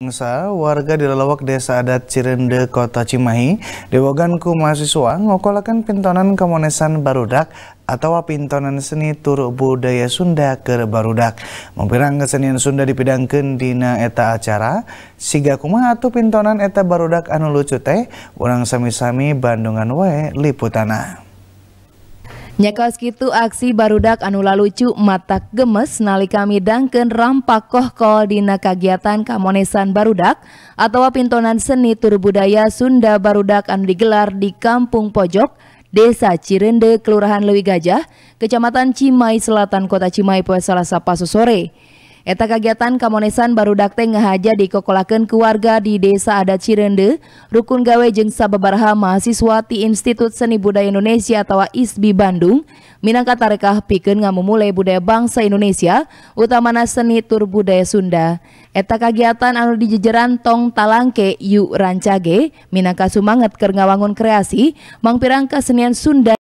Bangsa, warga di lelawak desa adat Cirende, kota Cimahi, dewaganku mahasiswa ngokolakan pintonan kemonesan barudak atau pintonan seni tur budaya Sunda ke barudak. Mempirang kesenian Sunda dipidangkan dina eta acara, siga kuma atau pintonan eta barudak anu lucu teh, urang sami-sami bandungan wae liputana. Nyekos gitu aksi barudak anula lucu Mata gemes nalika midangkeun rampak kohkol dina kagiatan kamonesan barudak atau pintonan seni turbudaya Sunda barudak anu digelar di Kampung Pojok Desa Cirende, Kelurahan Lewi Gajah, Kecamatan Cimai Selatan, Kota Cimai, Pue Salasa Pasu sore. Eta kegiatan Kamonesan baru dakte ngehaja dikokolakan keluarga di Desa Adat Cirende, Rukun Gawe jengsa sababaraha mahasiswa di Institut Seni Budaya Indonesia atau ISBI Bandung, minangka tarekah pikeun ngamumule budaya bangsa Indonesia, utamana seni tur budaya Sunda. Eta kegiatan anu dijejeran tong talangke yu rancage, minangka sumanget ker ngawangun kreasi, mangpirang kesenian Sunda